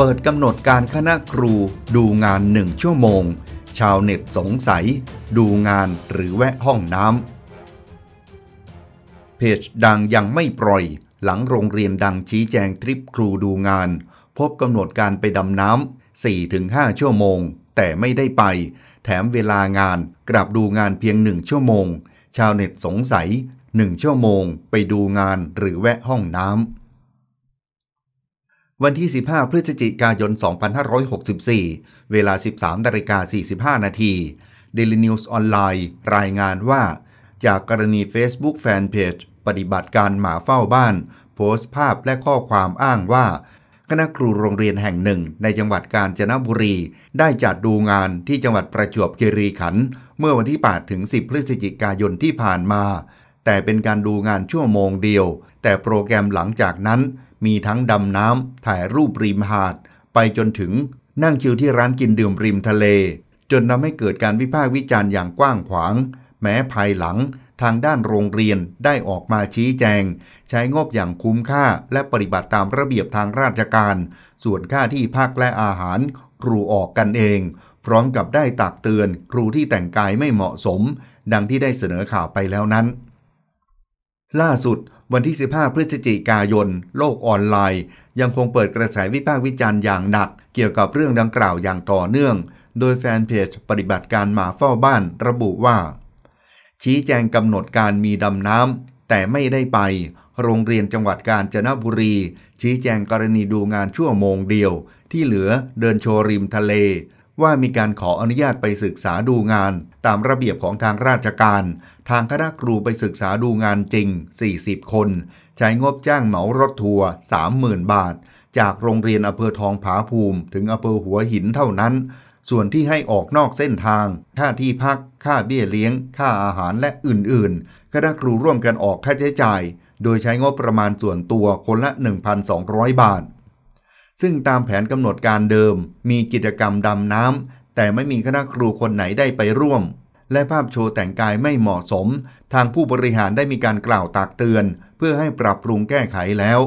เปิดกำหนดการคณะครูดูงานหนึ่งชั่วโมง ชาวเน็ตสงสัย ดูงานหรือแวะห้องน้ำเพจดังยังไม่ปล่อย หลังโรงเรียนดังชี้แจงทริปครูดูงานพบกำหนดการไปดำน้ำ4-5 ชั่วโมง แต่ไม่ได้ไป แถมเวลางานกลับดูงานเพียงหนึ่งชั่วโมง ชาวเน็ตสงสัยหนึ่งชั่วโมง ไปดูงานหรือแวะห้องน้ำวันที่ 15 พฤศจิกายน 2564 เวลา 13นาฬิกา45นาที Daily News ออนไลน์รายงานว่า จากกรณี Facebook Fanpage ปฏิบัติการหมาเฝ้าบ้าน โพสต์ภาพและข้อความอ้างว่า คณะครูโรงเรียนแห่งหนึ่งในจังหวัดกาญจนบุรี ได้จัดดูงานที่จังหวัดประจวบคีรีขันธ์เมื่อวันที่ 8 ถึง 10 พฤศจิกายนที่ผ่านมา แต่เป็นการดูงานชั่วโมงเดียว แต่โปรแกรมหลังจากนั้นมีทั้งดำน้ำถ่ายรูปริมหาด ไปจนถึงนั่งชิลที่ร้านกินดื่มริมทะเล จนทำให้เกิดการวิพากษ์วิจารณ์อย่างกว้างขวางแม้ภายหลัง ทางด้านโรงเรียนได้ออกมาชี้แจง ใช้งบอย่างคุ้มค่า และปฏิบัติตามระเบียบทางราชการ ส่วนค่าที่พักและอาหาร ครูออกกันเอง พร้อมกับได้ตักเตือน ครูที่แต่งกายไม่เหมาะสม ดังที่ได้เสนอข่าวไปแล้วนั้น ล่าสุดวันที่ 15 พฤศจิกายน โลกออนไลน์ ยังคงเปิดกระแสวิพากษ์วิจารณ์อย่างหนัก เกี่ยวกับเรื่องดังกล่าวอย่างต่อเนื่อง โดยแฟนเพจปฏิบัติการหมาเฝ้าบ้านระบุว่า ชี้แจงกำหนดการมีดำน้ำแต่ไม่ได้ไป โรงเรียนจังหวัดกาญจนบุรี ชี้แจงกรณีดูงานชั่วโมงเดียว ที่เหลือเดินโชว์ริมทะเล ว่ามีการขออนุญาตไปศึกษาดูงานตามระเบียบของทางราชการทางคณะครูไปศึกษาดูงานจริง 40 คน ใช้งบจ้างเหมารถทัวร์ 30,000 บาท จากโรงเรียนอำเภอทองผาภูมิ ถึงอำเภอหัวหินเท่านั้น ส่วนที่ให้ออกนอกเส้นทาง ค่าที่พัก ค่าเบี้ยเลี้ยง ค่าอาหารและอื่น ๆ คณะครูร่วมกันออกค่าใช้จ่าย โดยใช้งบประมาณส่วนตัวคนละ 1,200 บาท ซึ่งตามแผนกำหนดการเดิม มีกิจกรรมดำน้ำ แต่ไม่มีคณะครูคนไหนได้ไปร่วมและภาพโชว์แต่งกายไม่เหมาะสม ทางผู้บริหารได้มีการกล่าวตักเตือน เพื่อให้ปรับปรุงแก้ไขแล้ว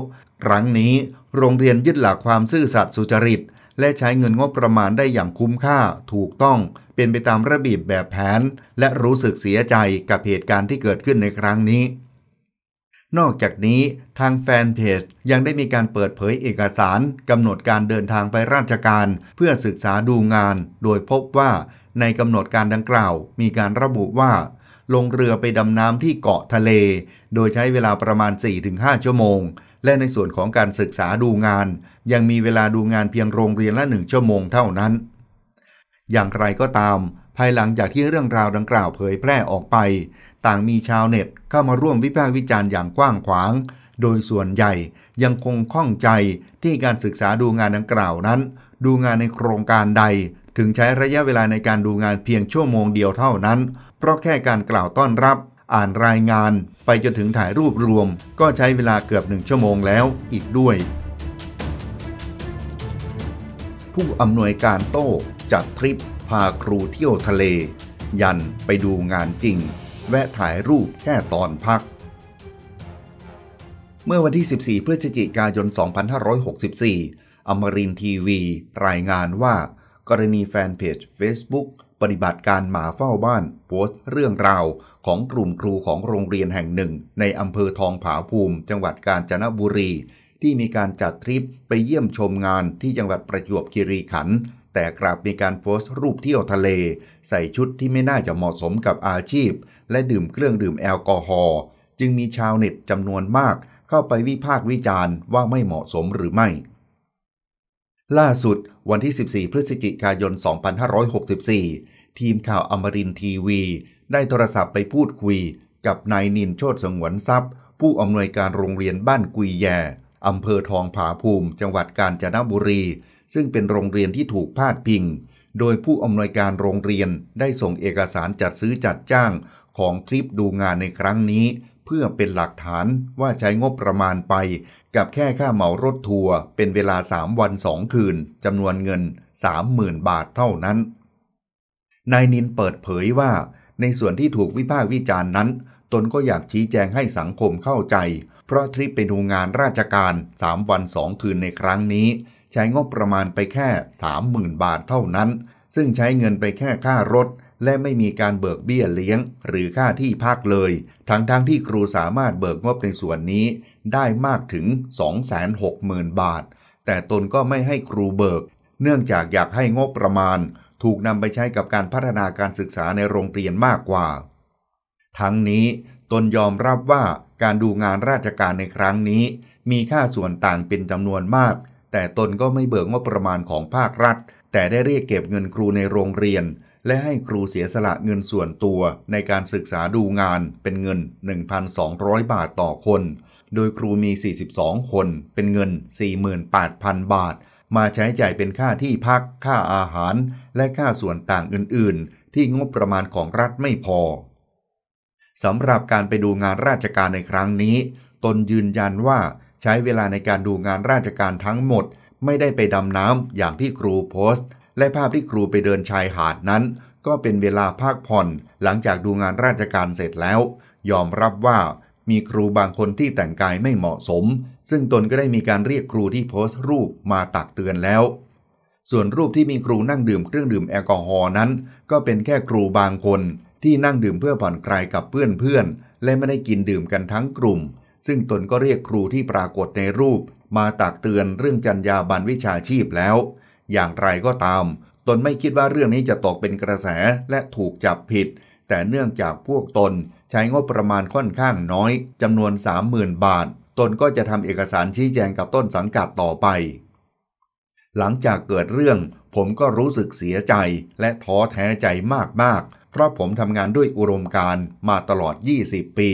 ครั้งนี้ โรงเรียนยึดหลักความซื่อสัตย์สุจริต และใช้เงินงบประมาณได้อย่างคุ้มค่าถูกต้อง เป็นไปตามระเบียบแบบแผน และรู้สึกเสียใจกับเหตุการณ์ที่เกิดขึ้นในครั้งนี้นอกจากนี้ทางแฟนเพจยังได้มีการเปิดเผยเอกสารกำหนดการเดินทางไปราชการเพื่อศึกษาดูงาน โดยพบว่าในกำหนดการดังกล่าว มีการระบุว่า ลงเรือไปดำน้ำที่เกาะทะเล โดยใช้เวลาประมาณ 4-5 ชั่วโมง และในส่วนของการศึกษาดูงาน ยังมีเวลาดูงานเพียงโรงเรียนละหนึ่งชั่วโมงเท่านั้น อย่างไรก็ตาม ภายหลังจากที่เรื่องราวดังกล่าวเผยแพร่ออกไปต่างมีชาวเน็ตเข้ามาร่วมวิพากษ์วิจารณ์อย่างกว้างขวาง โดยส่วนใหญ่ยังคงข้องใจที่การศึกษาดูงานดังกล่าวนั้น ดูงานในโครงการใด ถึงใช้ระยะเวลาในการดูงานเพียงชั่วโมงเดียวเท่านั้น เพราะแค่การกล่าวต้อนรับ อ่านรายงาน ไปจนถึงถ่ายรูปรวม ก็ใช้เวลาเกือบหนึ่งชั่วโมงแล้วอีกด้วย ผู้อำนวยการโต้จัดทริปพาครูเที่ยวทะเล ยันไปดูงานจริงแวะถ่ายรูปแค่ตอนพัก เมื่อวันที่ 14 พฤศจิกายน 2564อมรินทีวี รายงานว่า กรณีแฟนเพจ Facebook ปฏิบัติการหมาเฝ้าบ้าน โพสต์เรื่องราว ของกลุ่มครูของโรงเรียนแห่งหนึ่ง ในอำเภอทองผาภูมิจังหวัดกาญจนบุรี ที่มีการจัดทริปไปเยี่ยมชมงานที่จังหวัดประจวบคีรีขันธ์แต่กลับมีการโพสต์รูปเที่ยวทะเล ใส่ชุดที่ไม่น่าจะเหมาะสมกับอาชีพ และดื่มเครื่องดื่มแอลกอฮอล์จึงมีชาวเน็ตจำนวนมาก เข้าไปวิพากษ์วิจารณ์ว่าไม่เหมาะสมหรือไม่ ล่าสุดวันที่ 14 พฤศจิกายน 2564 ทีมข่าวอมรินทีวี ได้โทรศัพท์ไปพูดคุย กับนายนินโชตสงวนทรัพย์ ผู้อำนวยการโรงเรียนบ้านกุยแยอำเภอทองผาภูมิ จังหวัดกาญจนบุรีซึ่งเป็นโรงเรียนที่ถูกพาดพิง โดยผู้อำนวยการโรงเรียนได้ส่งเอกสารจัดซื้อจัดจ้าง ของทริปดูงานในครั้งนี้ เพื่อเป็นหลักฐานว่าใช้งบประมาณไป กับแค่ค่าเหมารถทัวร์เป็นเวลา 3 วัน 2 คืนจำนวนเงิน 30,000 บาทเท่านั้น นายนินเปิดเผยว่า ในส่วนที่ถูกวิพากษ์วิจารณ์นั้น ตนก็อยากชี้แจงให้สังคมเข้าใจ เพราะทริปไปดูงานราชการ3วัน2คืนในครั้งนี้ใช้งบประมาณไปแค่ 30,000 บาทเท่านั้น ซึ่งใช้เงินไปแค่ค่ารถ และไม่มีการเบิกเบี้ยเลี้ยงหรือค่าที่พักเลย ทั้งๆทที่ครูสามารถเบิกงบในส่วนนี้ ได้มากถึง 260,000 บาท แต่ตนก็ไม่ให้ครูเบิก เนื่องจากอยากให้งบประมาณ ถูกนำไปใช้กับการพัฒนาการศึกษาในโรงเรียนมากกว่า ทั้งนี้ตนยอมรับว่าการดูงานราชการในครั้งนี้ มีค่าส่วนต่างเป็นจำนวนมากแต่ตนก็ไม่เบิกงบประมาณของภาครัฐ แต่ได้เรียกเก็บเงินครูในโรงเรียน และให้ครูเสียสละเงินส่วนตัวในการศึกษาดูงานเป็นเงิน 1,200 บาทต่อคน โดยครูมี 42 คนเป็นเงิน 48,000 บาท มาใช้จ่ายเป็นค่าที่พักค่าอาหาร และค่าส่วนต่างอื่นๆ ที่งบประมาณของรัฐไม่พอสำหรับการไปดูงานราชการในครั้งนี้ ตนยืนยันว่าใช้เวลาในการดูงานราชการทั้งหมด ไม่ได้ไปดำน้ำอย่างที่ครูโพสต์ และภาพที่ครูไปเดินชายหาดนั้น ก็เป็นเวลาพักผ่อน หลังจากดูงานราชการเสร็จแล้ว ยอมรับว่า มีครูบางคนที่แต่งกายไม่เหมาะสม ซึ่งตนก็ได้มีการเรียกครูที่โพสต์รูปมาตักเตือนแล้ว ส่วนรูปที่มีครูนั่งดื่มเครื่องดื่มแอลกอฮอล์นั้น ก็เป็นแค่ครูบางคนที่นั่งดื่มเพื่อผ่อนคลายกับเพื่อนๆและไม่ได้กินดื่มกันทั้งกลุ่มซึ่งตนก็เรียกครูที่ปรากฏในรูป มาตักเตือนเรื่องจรรยาบรรณวิชาชีพแล้ว อย่างไรก็ตาม ตนไม่คิดว่าเรื่องนี้จะตกเป็นกระแสและถูกจับผิด แต่เนื่องจากพวกตนใช้งบประมาณค่อนข้างน้อย จำนวน 30,000 บาท ตนก็จะทำเอกสารชี้แจงกับต้นสังกัดต่อไป หลังจากเกิดเรื่อง ผมก็รู้สึกเสียใจและท้อแท้ใจมากๆ เพราะผมทำงานด้วยอุรมการมาตลอด 20 ปี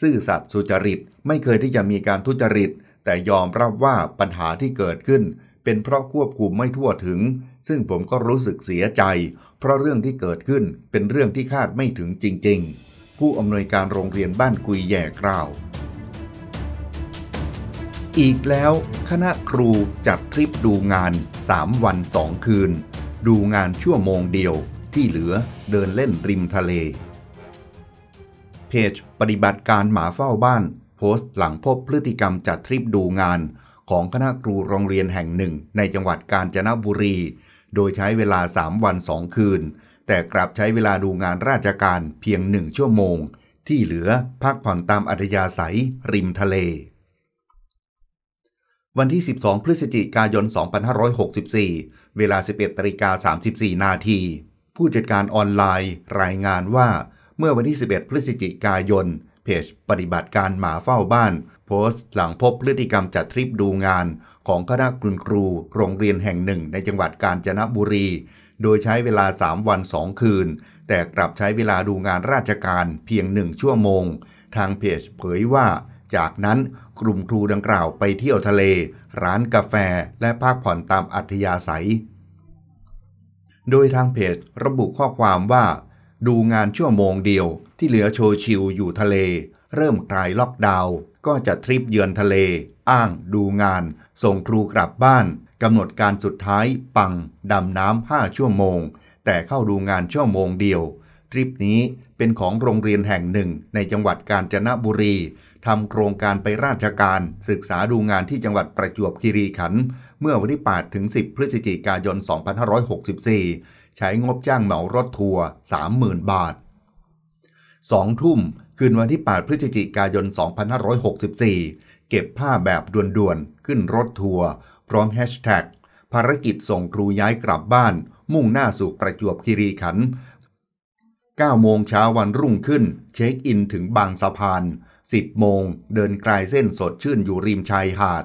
ซื่อสัตย์สุจริตไม่เคยที่จะมีการทุจริต แต่ยอมรับว่าปัญหาที่เกิดขึ้น เป็นเพราะควบคุมไม่ทั่วถึง ซึ่งผมก็รู้สึกเสียใจ เพราะเรื่องที่เกิดขึ้นเป็นเรื่องที่คาดไม่ถึงจริง ๆ ผู้อำนวยการโรงเรียนบ้านกุยแย่กล่าว อีกแล้ว คณะครูจัดทริปดูงาน 3 วัน2คืน ดูงานชั่วโมงเดียวที่เหลือเดินเล่นริมทะเลเพจปฏิบัติการหมาเฝ้าบ้าน โพสต์หลังพบพฤติกรรมจัดทริปดูงาน ของคณะครูโรงเรียนแห่งหนึ่งในจังหวัดกาญจนบุรี โดยใช้เวลา 3 วัน 2 คืน แต่กลับใช้เวลาดูงานราชการเพียงหนึ่งชั่วโมง ที่เหลือพักผ่อนตามอัธยาศัย ริมทะเล วันที่ 12 พฤศจิกายน 2564 เวลา 11นาิกา34 นาที ผู้จัดการออนไลน์รายงานว่าเมื่อวันที่ 11 พฤศจิกายน เพจปฏิบัติการหมาเฝ้าบ้าน โพสต์หลังพบพฤติกรรมจัดทริปดูงานของคณะคุณครูโรงเรียนแห่งหนึ่ง ในจังหวัดกาญจนบุรี โดยใช้เวลา 3 วัน 2 คืน แต่กลับใช้เวลาดูงานราชการเพียงหนึ่งชั่วโมง ทางเพจเผยว่า จากนั้นกลุ่มครูดังกล่าวไปเที่ยวทะเล ร้านกาแฟ และพักผ่อนตามอัธยาศัย โดยทางเพจระบุข้อความว่าดูงานชั่วโมงเดียว ที่เหลือโชชิวอยู่ทะเล เริ่มคลายล็อกดาวก็จะทริปเยือนทะเลอ้างดูงาน ส่งครูกลับบ้าน กำหนดการสุดท้าย ปัง ดำน้ำห้าชั่วโมง แต่เข้าดูงานชั่วโมงเดียว ทริปนี้เป็นของโรงเรียนแห่งหนึ่งในจังหวัดกาญจนบุรี ทำโครงการไปราชการ ศึกษาดูงานที่จังหวัดประจวบคีรีขันธ์เมื่อวันที่8ถึง10พฤศจิกายน 2564ใช้งบจ้างเหมารถทัวร์30,000 บาท 2 ทุ่ม คืนวันที่ 8 พฤศจิกายน 2564 เก็บผ้าแบบด่วนๆ ขึ้นรถทัวร์ พร้อมแฮชแท็กภารกิจส่งครูย้ายกลับบ้าน มุ่งหน้าสู่ประจวบคีรีขันธ์9โมงเช้าวันรุ่งขึ้น เช็คอินถึงบางสะพาน 10 โมงเดินกลายเส้นสดชื่นอยู่ริมชายหาด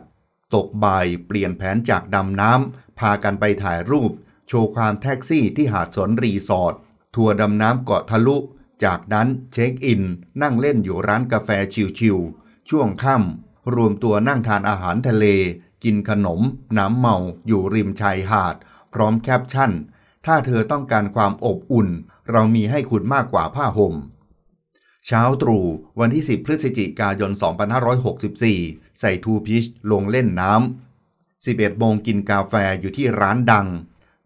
ตกบ่ายเปลี่ยนแผนจากดำน้ำ พากันไปถ่ายรูปโชว์ความแท็กซี่ที่หาดสนรีสอร์ท ทัวร์ดำน้ำเกาะทะลุ จากนั้นเช็คอิน นั่งเล่นอยู่ร้านกาแฟชิวๆช่วงค่ำ รวมตัวนั่งทานอาหารทะเล กินขนม น้ำเมา อยู่ริมชายหาด พร้อมแคปชั่น ถ้าเธอต้องการความอบอุ่น เรามีให้คุณมากกว่าผ้าห่ม เช้าตรู่วันที่ 10 พฤศจิกายน 2564 ใส่ทูพิชลงเล่นน้ำ11โมงกินกาแฟอยู่ที่ร้านดัง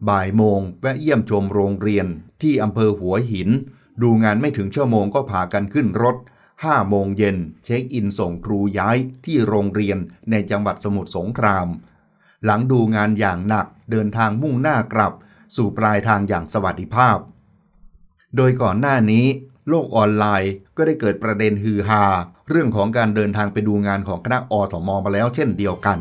บ่ายโมงแวะเยี่ยมชมโรงเรียนที่อำเภอหัวหิน ดูงานไม่ถึงชั่วโมงก็พากันขึ้นรถห้าโมงเย็นเช็คอินส่งครูย้ายที่โรงเรียนในจังหวัดสมุทรสงคราม หลังดูงานอย่างหนักเดินทางมุ่งหน้ากลับ สู่ปลายทางอย่างสวัสดิภาพ โดยก่อนหน้านี้ โลกออนไลน์ก็ได้เกิดประเด็นฮือฮาเรื่องของการเดินทางไปดูงานของคณะอสมมาแล้วเช่นเดียวกัน